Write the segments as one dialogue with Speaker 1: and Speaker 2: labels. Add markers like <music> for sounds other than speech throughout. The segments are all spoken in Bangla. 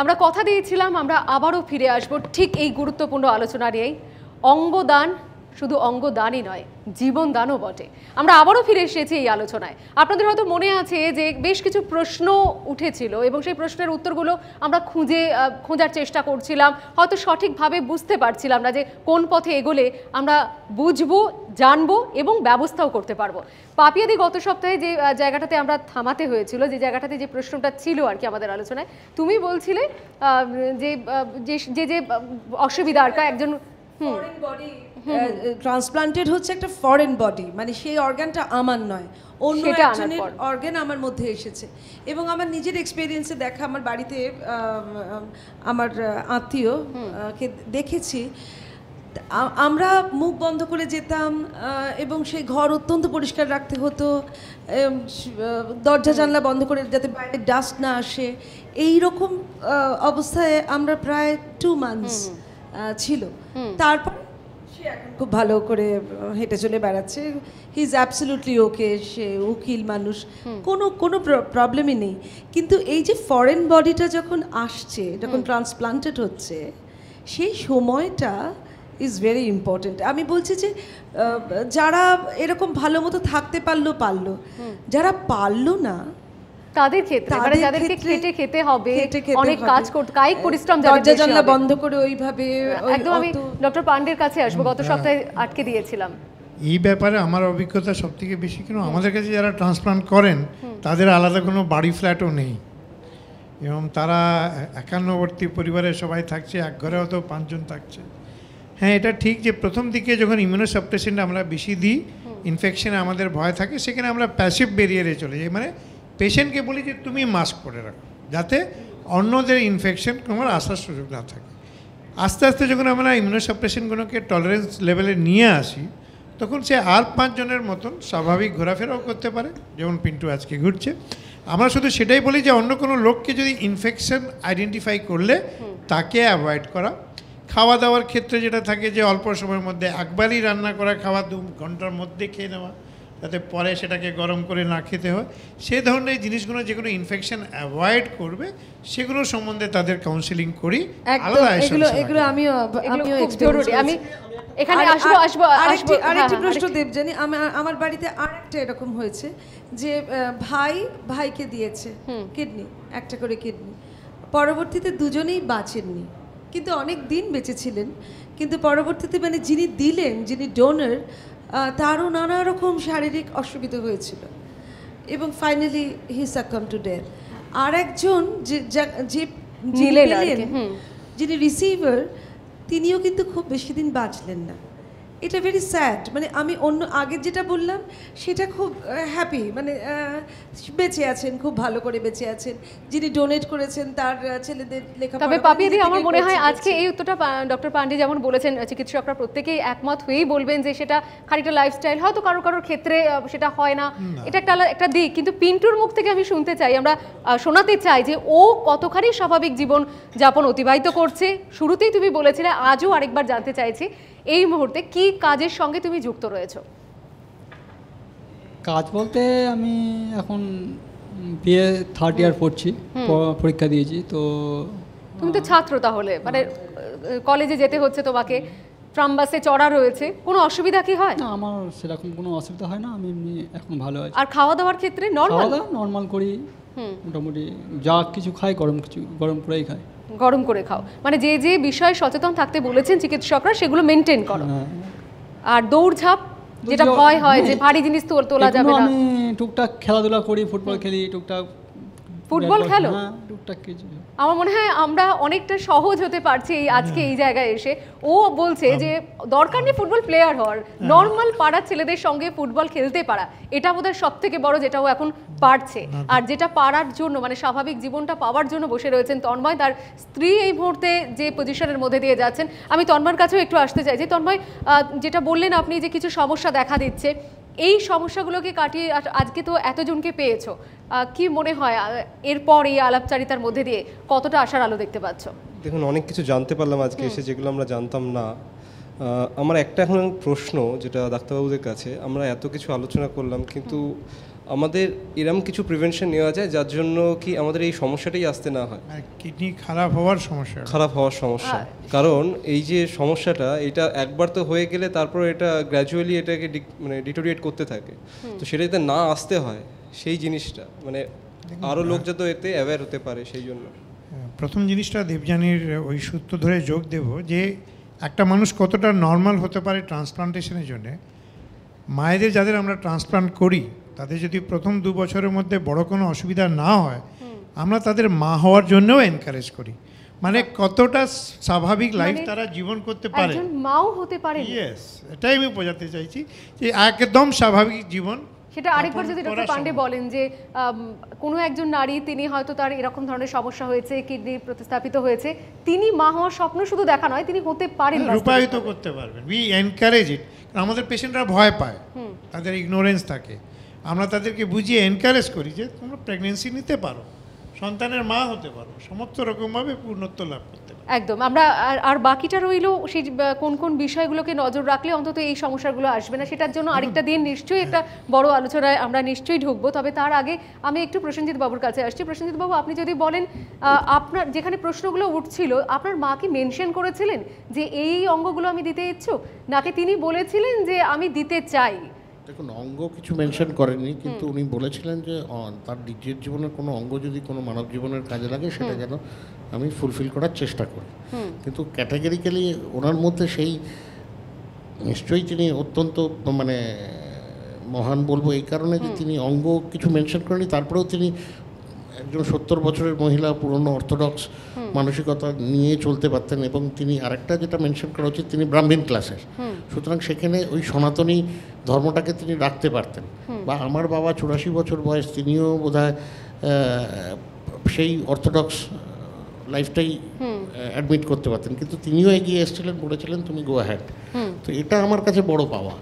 Speaker 1: আমরা কথা দিয়েছিলাম আমরা আবারও ফিরে আসব ঠিক এই গুরুত্বপূর্ণ আলোচনা নিয়েই অঙ্গদান শুধু অঙ্গদানই নয় জীবন দানও বটে আমরা আবারও ফিরে এসেছি এই আলোচনায় আপনাদের হয়তো মনে আছে যে বেশ কিছু প্রশ্ন উঠেছিল এবং সেই প্রশ্নের উত্তরগুলো আমরা খুঁজে খোঁজার চেষ্টা করছিলাম হয়তো সঠিকভাবে বুঝতে পারছিলাম না যে কোন পথে এগোলে আমরা বুঝবো জানবো এবং ব্যবস্থাও করতে পারবো পাপিয়াদি গত সপ্তাহে যে জায়গাটাতে আমরা থামাতে হয়েছিল যে জায়গাটাতে যে প্রশ্নটা ছিল আর কি আমাদের আলোচনায় তুমি বলছিলে যে যে যে আর একজন হুম
Speaker 2: ট্রান্সপ্লান্টেড হচ্ছে একটা ফরেন বডি মানে সেই অর্গানটা আমার নয় অন্য একজনের অর্গান আমার মধ্যে এসেছে এবং আমার নিজের এক্সপিরিয়েন্সে দেখা আমার বাড়িতে আমার আত্মীয়কে দেখেছি আমরা মুখ বন্ধ করে যেতাম এবং সেই ঘর অত্যন্ত পরিষ্কার রাখতে হতো দরজা জানলা বন্ধ করে যাতে বাইরে ডাস্ট না আসে এই রকম অবস্থায় আমরা প্রায় টু মান্থস ছিল তারপর খুব ভালো করে হেঁটে চলে বেড়াচ্ছে হি ইজ অ্যাবসলুটলি ওকে সে উকিল মানুষ কোনো কোনো প্রবলেমই নেই কিন্তু এই যে ফরেন বডিটা যখন আসছে যখন ট্রান্সপ্লান্টেড হচ্ছে সেই সময়টা ইজ ভেরি ইম্পর্টেন্ট আমি বলছি যে যারা এরকম ভালো মতো থাকতে পারলো পারলো যারা পারলো না তাদের ক্ষেত্রে মানে যাদেরকে খেটে খেতে হবে অনেক কাজ করতে কায়িক হ্যাঁ, পরিশ্রম যাদের দরজা জানলা বন্ধ করে ওইভাবে একদম আমি ডক্টর পান্ডের
Speaker 1: কাছে আসবো গত হ্যাঁ। সপ্তাহে আটকে দিয়েছিলাম
Speaker 3: এই ব্যাপারে আমার অভিজ্ঞতা সব থেকে বেশি কেন আমাদের কাছে যারা ট্রান্সপ্লান্ট করেন তাদের আলাদা কোনো বাড়ি ফ্ল্যাটও নেই এবং তারা একান্নবর্তী পরিবারে সবাই থাকছে এক ঘরে হয়তো পাঁচজন থাকছে হ্যাঁ এটা ঠিক যে প্রথম দিকে যখন ইমিউনোসাপ্রেসেন্ট আমরা বেশি দিই ইনফেকশনে আমাদের ভয় থাকে সেখানে আমরা প্যাসিভ বেরিয়ারে চলে যাই মানে পেশেন্টকে বলি যে তুমি মাস্ক পরে রাখো যাতে অন্যদের ইনফেকশন তোমার আসার সুযোগ না থাকে আস্তে আস্তে যখন আমরা ইমিউনোসাপ্রেশনগুলোকে টলারেন্স লেভেলে নিয়ে আসি তখন সে আর পাঁচজনের মতন স্বাভাবিক ঘোরাফেরাও করতে পারে যেমন পিন্টু আজকে ঘুরছে আমরা শুধু সেটাই বলি যে অন্য কোনো লোককে যদি ইনফেকশন আইডেন্টিফাই করলে তাকে অ্যাভয়েড করা খাওয়া দাওয়ার ক্ষেত্রে যেটা থাকে যে অল্প সময়ের মধ্যে একবারই রান্না করা খাওয়া দু ঘন্টার মধ্যে খেয়ে নেওয়া তাতে পরে সেটাকে গরম করে না খেতে হয় সে ধরনের জিনিসগুলো যেগুলো ইনফেকশন অ্যাভয়েড করবে সেগুলো সম্বন্ধে তাদের কাউন্সিলিং করি
Speaker 2: আমি এখানে আসবো আসবো হ্যাঁ, হ্যাঁ, আরেকটি আরেকটি প্রশ্ন দেবজানি আমার বাড়িতে আরেকটা এরকম হয়েছে যে ভাই ভাইকে দিয়েছে কিডনি একটা করে কিডনি পরবর্তীতে দুজনেই বাঁচেননি কিন্তু অনেক দিন বেঁচেছিলেন কিন্তু পরবর্তীতে মানে যিনি দিলেন যিনি ডোনার তারও নানা রকম শারীরিক অসুবিধা হয়েছিল এবং finally he succumb today আর একজন যে যিনি রিসিভার তিনিও কিন্তু খুব বেশি দিন বাঁচলেন না এটা ভেরি স্যাড মানে আমি অন্য আগে যেটা বললাম সেটা খুব হ্যাপি মানে বেঁচে আছেন খুব ভালো করে বেঁচে আছেন যিনি ডোনেট করেছেন তার ছেলেদের লেখা তবে পাপিয়াদি আমার মনে হয় আজকে
Speaker 1: এই উত্তরটা ডক্টর পান্ডে যেমন বলেছেন চিকিৎসকরা প্রত্যেকেই একমত হয়েই বলবেন যে সেটা খানিকটা লাইফস্টাইল হয়তো কারো কারোর ক্ষেত্রে সেটা হয় না এটা একটা একটা দিক কিন্তু পিন্টুর মুখ থেকে আমি শুনতে চাই আমরা শোনাতে চাই যে ও কতখানি স্বাভাবিক জীবন যাপন অতিবাহিত করছে শুরুতেই তুমি বলেছিলে আজও আরেকবার জানতে চাইছি এই মুহূর্তে কি কাজের সঙ্গে তুমি যুক্ত রয়েছো কাজ বলতে আমি এখন
Speaker 4: বিএ থার্ড ইয়ার পড়ছি পরীক্ষা দিয়েছি তো
Speaker 1: তুমি তো ছাত্র তাহলে মানে কলেজে যেতে হচ্ছে তোমাকে ট্রামবাসে চড়া রয়েছে কোনো অসুবিধা কি হয় না আমার
Speaker 4: সেরকম কোনো অসুবিধা হয় না আমি এমনি এখন ভালো আছি
Speaker 1: আর খাওয়া দাওয়ার ক্ষেত্রে নর্মাল নর্মাল করি
Speaker 4: মোটামুটি যা কিছু খাই গরম কিছু গরম করেই খাই
Speaker 1: গরম করে খাও মানে যে যে বিষয়ে সচেতন থাকতে বলেছেন চিকিৎসকরা সেগুলো মেনটেন করো হ্যাঁ। আর দৌড়ঝাঁপ যেটা ভয় হয় মানে যে ভারী জিনিস তোলা যাবে না
Speaker 4: টুকটাক খেলাধুলা করি ফুটবল খেলি টুকটাক
Speaker 1: ফুটবল খেলো হ্যাঁ, আমার মনে হয় আমরা অনেকটা সহজ হতে পারছি এই আজকে হ্যাঁ। এই জায়গায় এসে ও বলছে হ্যাঁ। যে দরকার নেই ফুটবল প্লেয়ার হওয়ার নর্মাল পাড়ার ছেলেদের সঙ্গে ফুটবল খেলতে পারা এটা বোধহয় সব থেকে বড় যেটা ও এখন পারছে আর যেটা পারার জন্য মানে স্বাভাবিক জীবনটা পাওয়ার জন্য বসে রয়েছেন তন্ময় তার স্ত্রী এই মুহূর্তে যে পজিশনের মধ্যে দিয়ে যাচ্ছেন আমি তন্ময়ের কাছেও একটু আসতে চাই যে তন্ময় যেটা বললেন আপনি যে কিছু সমস্যা দেখা দিচ্ছে এই সমস্যাগুলোকে কাটিয়ে আজকে তো এতজনকে পেয়েছ কি মনে হয় এরপর এই আলাপচারিতার মধ্যে দিয়ে কতটা আশার আলো দেখতে পাচ্ছ
Speaker 4: দেখুন অনেক কিছু জানতে পারলাম আজকে এসে যেগুলো আমরা জানতাম না আমার একটা এখন প্রশ্ন যেটা ডাক্তারবাবুদের কাছে আমরা এত কিছু আলোচনা করলাম কিন্তু আমাদের এরম কিছু প্রিভেনশন নেওয়া যায় যার জন্য কি আমাদের এই সমস্যাটাই আসতে না হয়
Speaker 3: কিডনি মানে খারাপ হওয়ার সমস্যা
Speaker 4: খারাপ হওয়ার সমস্যা কারণ এই যে সমস্যাটা এটা একবার তো হয়ে গেলে তারপর এটা গ্র্যাজুয়ালি এটাকে মানে ডিটোরিয়েট করতে থাকে তো সেটা যাতে না আসতে হয় সেই জিনিসটা মানে আরও লোক যাতে এতে অ্যাওয়্যার হতে পারে সেই জন্য
Speaker 3: প্রথম জিনিসটা দেবযানীর ওই সূত্র ধরে যোগ দেব যে একটা মানুষ কতটা নর্মাল হতে পারে ট্রান্সপ্লান্টেশনের জন্যে মায়েদের যাদের আমরা ট্রান্সপ্লান্ট করি তাদের যদি প্রথম দু বছরের মধ্যে বড় কোনো অসুবিধা না হয় আমরা তাদের মা হওয়ার জন্যও এনকারেজ করি মানে কতটা স্বাভাবিক লাইফ মানে তারা জীবন করতে পারে মাও হতে পারে ইয়েস এটাই আমি বোঝাতে চাইছি যে একদম স্বাভাবিক জীবন
Speaker 1: সেটা আরেকবার যদি ডক্টর পান্ডে বলেন যে কোনো একজন নারী তিনি হয়তো তার এরকম ধরনের সমস্যা হয়েছে কিডনি প্রতিস্থাপিত হয়েছে তিনি মা হওয়ার স্বপ্ন শুধু দেখা নয় তিনি হতে পারেন হ্যাঁ, রূপায়িত
Speaker 3: করতে পারবেন উই এনকারেজ ইট আমাদের পেশেন্টরা ভয় পায় তাদের ইগনোরেন্স থাকে আমরা তাদেরকে বুঝিয়ে এনকারেজ করি যে তোমরা প্রেগনেন্সি নিতে পারো সন্তানের মা হতে পারো সমস্ত রকমভাবে পূর্ণত্ব লাভ করতে
Speaker 1: পারো একদম আমরা আর বাকিটা রইল সেই কোন কোন বিষয়গুলোকে নজর রাখলে অন্তত এই সমস্যাগুলো আসবে না সেটার জন্য আরেকটা দিন নিশ্চয়ই একটা হ্যাঁ। বড় আলোচনায় আমরা নিশ্চয়ই ঢুকবো তবে তার আগে আমি একটু প্রসেনজিৎ বাবুর কাছে আসছি প্রসেনজিৎ বাবু আপনি যদি বলেন আপনার যেখানে প্রশ্নগুলো উঠছিল আপনার মা কি মেনশন করেছিলেন যে এই অঙ্গগুলো আমি দিতে ইচ্ছুক নাকি তিনি বলেছিলেন যে আমি দিতে চাই
Speaker 5: দেখুন অঙ্গ কিছু মেনশন করেনি কিন্তু উনি বলেছিলেন যে তার নিজের জীবনের কোনো অঙ্গ যদি কোনো মানব জীবনের কাজে লাগে সেটা যেন আমি ফুলফিল করার চেষ্টা করি কিন্তু ক্যাটাগরিক্যালি ওনার মধ্যে সেই নিশ্চয়ই তিনি অত্যন্ত মানে মহান বলবো এই কারণে যে তিনি অঙ্গ কিছু মেনশন করেনি তারপরেও তিনি একজন সত্তর বছরের মহিলা পুরনো অর্থোডক্স মানসিকতা নিয়ে চলতে পারতেন এবং তিনি আরেকটা যেটা মেনশন করা উচিত তিনি ব্রাহ্মীণ ক্লাসের সুতরাং সেখানে ওই সনাতনী ধর্মটাকে তিনি রাখতে পারতেন বা আমার বাবা চুরাশি বছর বয়স তিনিও বোধ সেই অর্থোডক্স লাইফটাই অ্যাডমিট করতে পারতেন কিন্তু তিনিও এগিয়ে এসেছিলেন বলেছিলেন তুমি গো হ্যাড তো এটা আমার কাছে বড় পাওয়া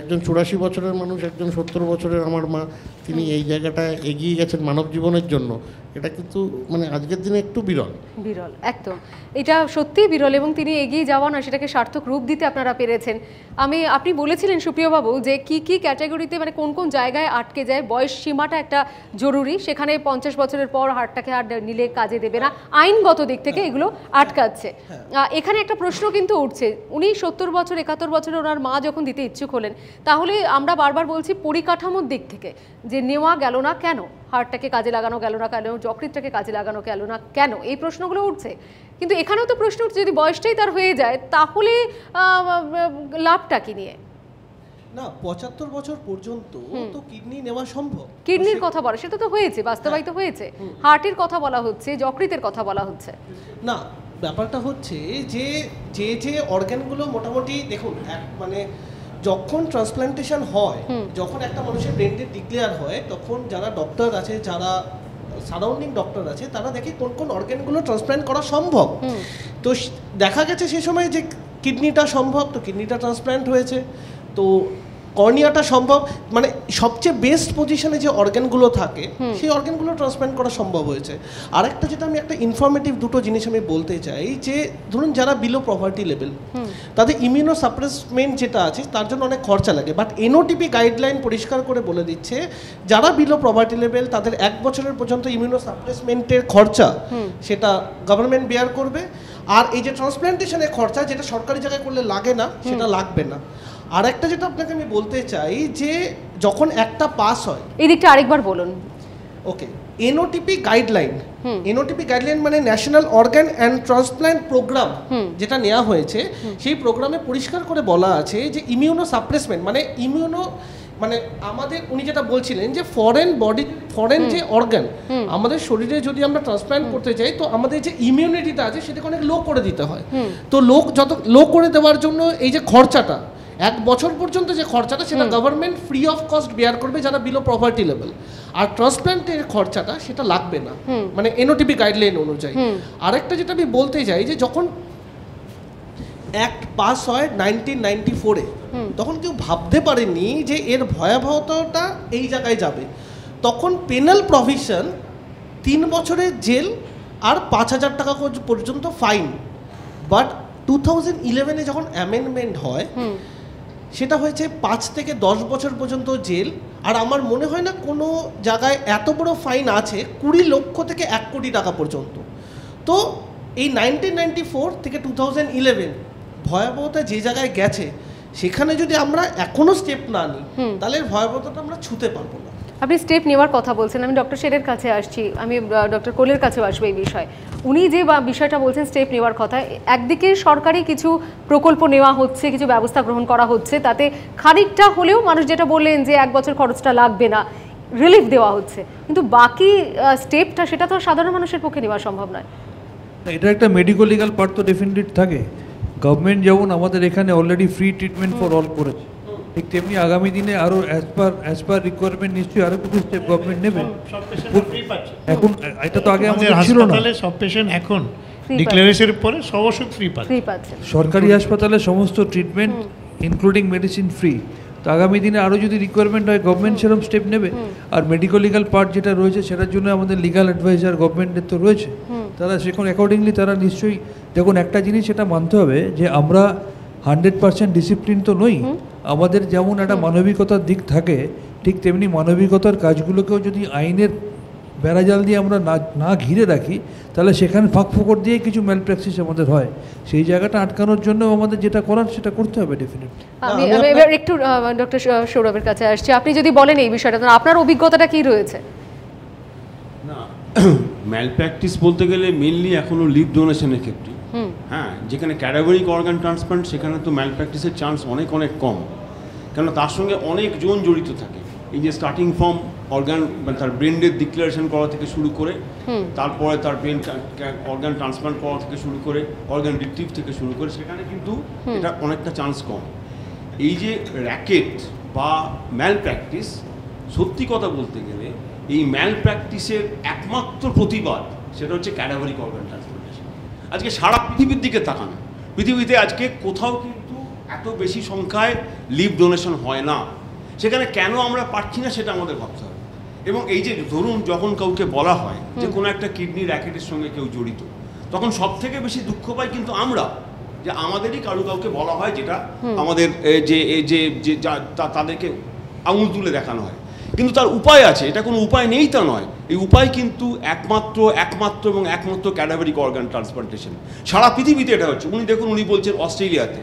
Speaker 5: একজন চুরাশি বছরের মানুষ একজন সত্তর বছরের আমার মা তিনি এই জায়গাটা এগিয়ে গেছেন মানব জীবনের জন্য এটা কিন্তু মানে আজকের দিনে একটু
Speaker 2: বিরল
Speaker 1: বিরল একদম এটা সত্যি বিরল এবং তিনি এগিয়ে যাওয়া না সেটাকে সার্থক রূপ দিতে আপনারা পেরেছেন আমি আপনি বলেছিলেন সুপ্রিয়বাবু যে কি কি ক্যাটাগরিতে মানে কোন কোন জায়গায় আটকে যায় বয়স সীমাটা একটা জরুরি সেখানে পঞ্চাশ বছরের পর হাটটাকে আর নিলে কাজে দেবে না আইনগত দিক থেকে হ্যাঁ। এগুলো আটকাচ্ছে হ্যাঁ। এখানে একটা প্রশ্ন কিন্তু উঠছে উনি সত্তর বছর একাত্তর বছরে ওনার মা যখন দিতে ইচ্ছুক হলেন তাহলে আমরা বারবার বলছি পরিকাঠামোর দিক থেকে যে নেওয়া গেল না কেন হার্টটাকে কাজে লাগানো গেল না কেন যকৃতটাকে কাজে লাগানো গেল না কেন এই প্রশ্নগুলো উঠছে কিন্তু এখানেও তো প্রশ্ন উঠছে যদি বয়সটাই তার হয়ে যায় তাহলে লাভটা কি নিয়ে
Speaker 4: না পঁচাত্তর বছর পর্যন্ত তো কিডনি নেওয়া
Speaker 1: সম্ভব কিডনির কথা বলা সেটা তো হয়েছে বাস্তবায়িত হ্যাঁ। হয়েছে হার্টের কথা বলা হচ্ছে যকৃতের কথা বলা হচ্ছে
Speaker 4: না ব্যাপারটা হচ্ছে যে যে যে অর্গ্যানগুলো মোটামুটি দেখুন এক মানে যখন ট্রান্সপ্লান্টেশন হয় যখন একটা মানুষের ব্রেন ডিক্লেয়ার হয় তখন যারা ডক্টর আছে যারা সারাউন্ডিং ডক্টর আছে তারা দেখে কোন কোন অর্গ্যানগুলো ট্রান্সপ্লান্ট করা সম্ভব তো দেখা গেছে সে সময় যে কিডনিটা সম্ভব তো কিডনিটা ট্রান্সপ্লান্ট হয়েছে তো কর্নিয়াটা সম্ভব মানে সবচেয়ে বেস্ট পজিশনে যে অর্গ্যানগুলো থাকে সেই অর্গ্যানগুলো ট্রান্সপ্ল্যান্ট করা সম্ভব হয়েছে আরেকটা যেটা আমি একটা ইনফরমেটিভ দুটো জিনিস আমি বলতে চাই যে ধরুন যারা বিলো প্রভার্টি লেভেল তাদের ইমিউনো সাপ্রেসমেন্ট যেটা আছে তার জন্য অনেক খরচা লাগে বাট এনওটিপি গাইডলাইন পরিষ্কার করে বলে দিচ্ছে যারা বিলো প্রভার্টি লেভেল তাদের এক বছরের পর্যন্ত ইমিউনো সাপ্রেসমেন্টের খরচা সেটা গভর্নমেন্ট বেয়ার করবে আর এই যে ট্রান্সপ্ল্যান্টেশনের খরচা যেটা সরকারি জায়গায় করলে লাগে না সেটা লাগবে না আর একটা যেটা আপনাকে আমি বলতে চাই যে যখন একটা পাস হয়
Speaker 1: এই দিকটা আরেকবার বলুন
Speaker 4: okay NOTP guideline NOTP guideline মানে national organ and transplant programme যেটা নেওয়া হয়েছে সেই প্রোগ্রামে পরিষ্কার করে বলা আছে যে ইমিউনো সাপ্রেসমেন্ট মানে ইমিউনো মানে আমাদের উনি যেটা বলছিলেন যে ফরেন বডি ফরেন যে অর্গান আমাদের শরীরে যদি আমরা ট্রান্সপ্ল্যান্ট করতে চাই তো আমাদের যে ইমিউনিটিটা আছে সেটাকে অনেক লো করে দিতে হয় তো লো যত লো করে দেওয়ার জন্য এই যে খরচাটা এক বছর পর্যন্ত যে খরচাটা সেটা government free of cost bear করবে যারা বিলো প্রপার্টি লেভেল আর ট্রান্সপ্ল্যান্টের খরচাটা সেটা লাগবে না মানে এনওটিপি গাইডলাইন অনুযায়ী আরেকটা যেটা আমি বলতে চাই যে যখন অ্যাক্ট পাস হয় নাইনটিন নাইনটি ফোরে তখন কেউ ভাবতে পারেনি যে এর ভয়াবহতাটা এই জায়গায় যাবে তখন পেনাল প্রভিশন তিন বছরের জেল আর পাঁচ হাজার টাকা পর্যন্ত ফাইন বাট টু থাউজেন্ড ইলেভেনে যখন অ্যামেন্ডমেন্ট হয় সেটা হয়েছে পাঁচ থেকে দশ বছর পর্যন্ত জেল আর আমার মনে হয় না কোনো জায়গায় এত বড় ফাইন আছে কুড়ি লক্ষ থেকে এক কোটি টাকা পর্যন্ত তো এই নাইনটিন নাইনটি ফোর থেকে টু থাউজেন্ড ইলেভেন ভয়াবহতা যে জায়গায় গেছে সেখানে যদি আমরা এখনও স্টেপ না নিই তাহলে ভয়াবহতাটা আমরা ছুতে পারবো না
Speaker 1: আপনি স্টেপ নেওয়ার কথা বলছেন আমি ডক্টর শেরের কাছে আসছি আমি ডক্টর কোলের কাছেও আসবো এই বিষয়ে উনি যে বিষয়টা বলছেন স্টেপ নেওয়ার কথা একদিকে সরকারি কিছু প্রকল্প নেওয়া হচ্ছে কিছু ব্যবস্থা গ্রহণ করা হচ্ছে তাতে খানিকটা হলেও মানুষ যেটা বললেন যে এক বছর খরচটা লাগবে না রিলিফ দেওয়া হচ্ছে কিন্তু বাকি স্টেপটা সেটা তো সাধারণ মানুষের পক্ষে নেওয়া সম্ভব নয়
Speaker 3: এটা একটা মেডিকেল লিগাল পার্ট তো ডেফিনেটলি থাকে গভর্নমেন্ট যেমন আমাদের এখানে already free treatment for all করেছে ঠিক তেমনি আগামী দিনে আরো as per as per requirement নিশ্চয়ই আরো কিছু স্টেপ গভর্নমেন্ট নেবে এখন এটা তো আগে আমাদের ছিল না সব পেশেন্ট এখন ডিক্লারেশনের পরে সব ওষুধ ফ্রি পাচ্ছে সরকারি হাসপাতালে সমস্ত ট্রিটমেন্ট ইনক্লুডিং মেডিসিন ফ্রি তো আগামী দিনে আরও যদি রিকোয়ারমেন্ট হয় গভর্নমেন্ট সেরকম স্টেপ নেবে আর মেডিকেল লিগাল পার্ট যেটা রয়েছে সেটার জন্য আমাদের লিগাল অ্যাডভাইজার গভর্নমেন্টের তো রয়েছে তারা সেখানে অ্যাকর্ডিংলি তারা নিশ্চয়ই দেখুন একটা জিনিস সেটা মানতে হবে যে আমরা হান্ড্রেড পার্সেন্ট ডিসিপ্লিন তো নই আমাদের যেমন একটা মানবিকতার দিক থাকে ঠিক তেমনি মানবিকতার কাজগুলোকেও যদি আইনের বেড়াজাল দিয়ে আমরা না না ঘিরে রাখি তাহলে সেখানে ফাঁক ফোকর দিয়ে কিছু প্র্যাকটিস আমাদের হয় সেই জায়গাটা আটকানোর জন্য আমাদের যেটা করার সেটা করতে হবে
Speaker 6: ডেফিনেটলি
Speaker 1: আমি এবার একটু ডক্টর সৌরভের কাছে আসছি আপনি যদি বলেন এই বিষয়টা আপনার অভিজ্ঞতাটা কি রয়েছে
Speaker 6: না প্র্যাকটিস <clears throat> বলতে গেলে মেনলি এখনও লিভ ডোনেশনের ক্ষেত্রে যেখানে ক্যাডাগরিক অর্গান ট্রান্সপ্লান্ট সেখানে তো ম্যাল প্র্যাকটিসের চান্স অনেক অনেক কম কেন তার সঙ্গে অনেক জন জড়িত থাকে এই যে স্টার্টিং ফর্ম অর্গান মানে তার ব্রেন ডিক্লারেশন করা থেকে শুরু করে তারপরে তার ব্রেন অর্গান ট্রান্সপ্লান্ট করা থেকে শুরু করে অর্গান রিট্রিভ থেকে শুরু করে সেখানে কিন্তু এটা অনেকটা চান্স কম এই যে র্যাকেট বা ম্যাল প্র্যাকটিস সত্যি কথা বলতে গেলে এই ম্যাল প্র্যাকটিসের একমাত্র প্রতিবাদ সেটা হচ্ছে ক্যাডাগরিক অর্গান আজকে সারা পৃথিবীর দিকে তাকান পৃথিবীতে আজকে কোথাও কিন্তু এত বেশি সংখ্যায় লিভ ডোনেশন হয় না সেখানে কেন আমরা পাচ্ছি না সেটা আমাদের ভাবতে হবে এবং এই যে ধরুন যখন কাউকে বলা হয় যে কোনো একটা কিডনি র্যাকেটের সঙ্গে কেউ জড়িত তখন সব থেকে বেশি দুঃখ পাই কিন্তু আমরা যে আমাদেরই কারু কাউকে বলা হয় যেটা আমাদের যে যে তাদেরকে আঙুল তুলে দেখানো হয় কিন্তু তার উপায় আছে এটা কোনো উপায় নেই তা নয় এই উপায় কিন্তু একমাত্র একমাত্র এবং একমাত্র ক্যাডাবেরিক অর্গান ট্রান্সপ্লান্টেশন সারা পৃথিবীতে এটা হচ্ছে উনি দেখুন উনি বলছেন অস্ট্রেলিয়াতে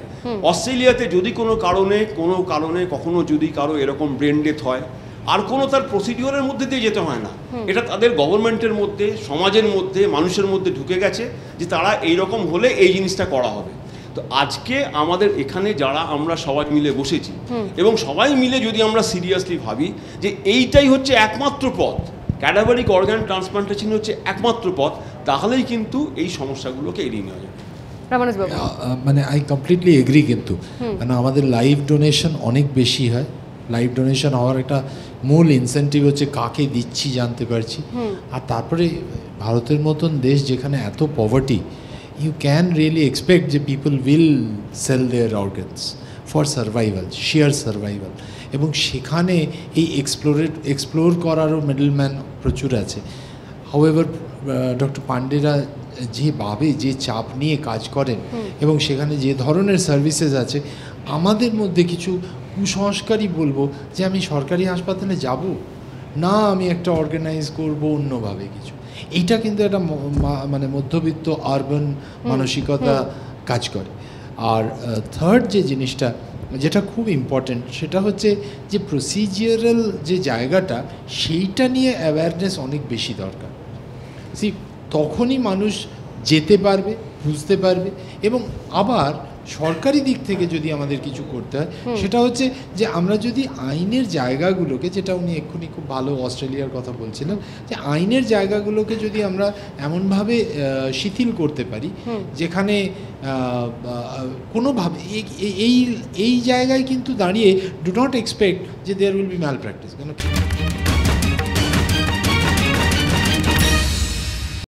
Speaker 6: অস্ট্রেলিয়াতে যদি কোনো কারণে কোনো কারণে কখনো যদি কারো এরকম ব্রেন ডেথ হয় আর কোনো তার প্রসিডিওরের মধ্যে দিয়ে যেতে হয় না এটা তাদের গভর্নমেন্টের মধ্যে সমাজের মধ্যে মানুষের মধ্যে ঢুকে গেছে যে তারা এই রকম হলে এই জিনিসটা করা হবে তো আজকে আমাদের এখানে যারা আমরা সবাই মিলে বসেছি এবং সবাই মিলে যদি আমরা সিরিয়াসলি ভাবি যে এইটাই হচ্ছে একমাত্র পথ ক্যাডাবারিক অর্গান ট্রান্সপ্লান্টেশন হচ্ছে একমাত্র পথ তাহলেই কিন্তু এই সমস্যাগুলোকে এড়িয়ে নেওয়া যাবে
Speaker 7: মানে আই কমপ্লিটলি এগ্রি কিন্তু কেন মানে আমাদের লাইভ ডোনেশন অনেক বেশি হয় লাইভ ডোনেশন হওয়ার একটা মূল ইনসেন্টিভ হচ্ছে কাকে দিচ্ছি জানতে পারছি আর তারপরে ভারতের মতন দেশ যেখানে এত poverty you can really expect যে people will sell their organs for survival, sheer survival. এবং সেখানে এই এক্সপ্লোরেট এক্সপ্লোর করারও মিডলম্যান প্রচুর আছে হাউএভার ডক্টর পান্ডেরা যেভাবে যে চাপ নিয়ে কাজ করেন এবং সেখানে যে ধরনের সার্ভিসেস আছে আমাদের মধ্যে কিছু কুসংস্কারই বলবো যে আমি সরকারি হাসপাতালে যাব না আমি একটা অর্গানাইজ করব অন্যভাবে কিছু এইটা কিন্তু একটা মানে মধ্যবিত্ত আরবান মানসিকতা কাজ করে আর থার্ড যে জিনিসটা যেটা খুব ইম্পর্ট্যান্ট সেটা হচ্ছে যে প্রসিজিয়ারাল যে জায়গাটা সেইটা নিয়ে অ্যাওয়ারনেস অনেক বেশি দরকার সি তখনই মানুষ যেতে পারবে বুঝতে পারবে এবং আবার সরকারি দিক থেকে যদি আমাদের কিছু করতে হয় সেটা হচ্ছে যে আমরা যদি আইনের জায়গাগুলোকে যেটা উনি এক্ষুনি খুব ভালো অস্ট্রেলিয়ার কথা বলছিলেন যে আইনের জায়গাগুলোকে যদি আমরা এমনভাবে শিথিল করতে পারি যেখানে কোনোভাবে এই এই জায়গায় কিন্তু দাঁড়িয়ে ডু নট এক্সপেক্ট যে there will be malpractice কেন